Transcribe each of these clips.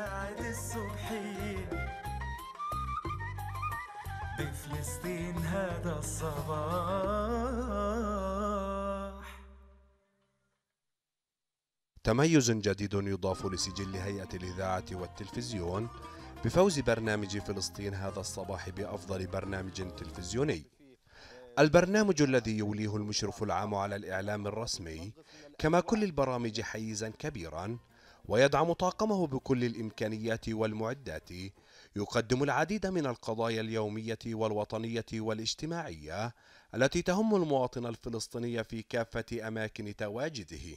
بعد الصبحية بفلسطين هذا الصباح تميز جديد يضاف لسجل هيئة الإذاعة والتلفزيون بفوز برنامج فلسطين هذا الصباح بأفضل برنامج تلفزيوني البرنامج الذي يوليه المشرف العام على الإعلام الرسمي كما كل البرامج حيزا كبيرا ويدعم طاقمه بكل الإمكانيات والمعدات يقدم العديد من القضايا اليومية والوطنية والاجتماعية التي تهم المواطن الفلسطيني في كافة أماكن تواجده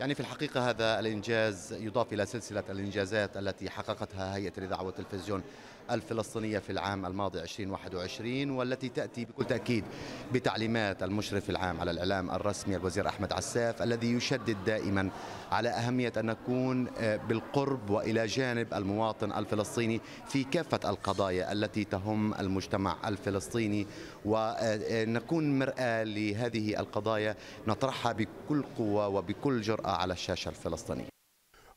يعني في الحقيقة هذا الإنجاز يضاف إلى سلسلة الإنجازات التي حققتها هيئة الإذاعة والتلفزيون الفلسطينية في العام الماضي 2021 والتي تأتي بكل تأكيد بتعليمات المشرف العام على الإعلام الرسمي الوزير أحمد عساف الذي يشدد دائما على أهمية أن نكون آه، بالقرب وإلى جانب المواطن الفلسطيني في كافة القضايا التي تهم المجتمع الفلسطيني ونكون آه، آه، مرآة لهذه القضايا نطرحها بكل قوة وبكل جرأة على الشاشة الفلسطينية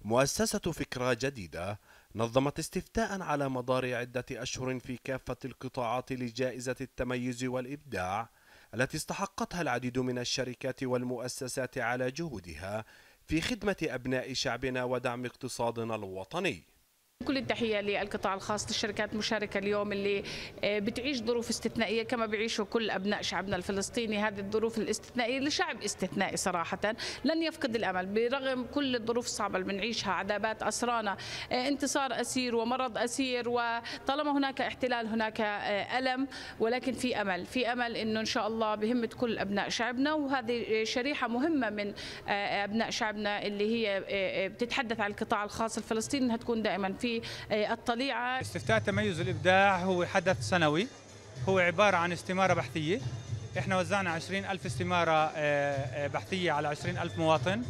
مؤسسة فكرة جديدة نظمت استفتاء على مدار عدة أشهر في كافة القطاعات لجائزة التميز والإبداع التي استحقتها العديد من الشركات والمؤسسات على جهودها في خدمة أبناء شعبنا ودعم اقتصادنا الوطني كل التحيه للقطاع الخاص للشركات المشاركه اليوم اللي آه، بتعيش ظروف استثنائيه كما بيعيشوا كل ابناء شعبنا الفلسطيني هذه الظروف الاستثنائيه لشعب استثنائي صراحه لن يفقد الامل برغم كل الظروف الصعبه اللي بنعيشها عذابات اسرانا آه، انتصار اسير ومرض اسير وطالما هناك احتلال هناك آه، الم ولكن في امل في امل انه ان شاء الله بهمه كل ابناء شعبنا وهذه شريحه مهمه من ابناء شعبنا اللي هي بتتحدث عن القطاع الخاص الفلسطيني انها تكون دائما في الطليعه استفتاء تميز الابداع هو حدث سنوي هو عباره عن استماره بحثيه احنا وزعنا 20 ألف استمارة آه، آه، بحثية على 20 ألف مواطن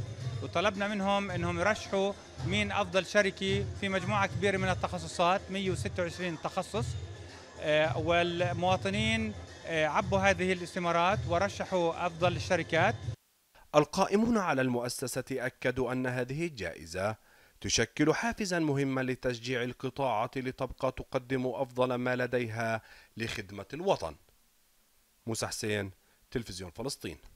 وطلبنا منهم انهم يرشحوا مين افضل شركة في مجموعة كبيرة من التخصصات 126 تخصص آه، والمواطنين عبوا هذه الاستمارات ورشحوا افضل الشركات القائمون على المؤسسة اكدوا ان هذه الجائزة تشكل حافزا مهما لتشجيع القطاعات لتبقى تقدم أفضل ما لديها لخدمة الوطن موسى حسين تلفزيون فلسطين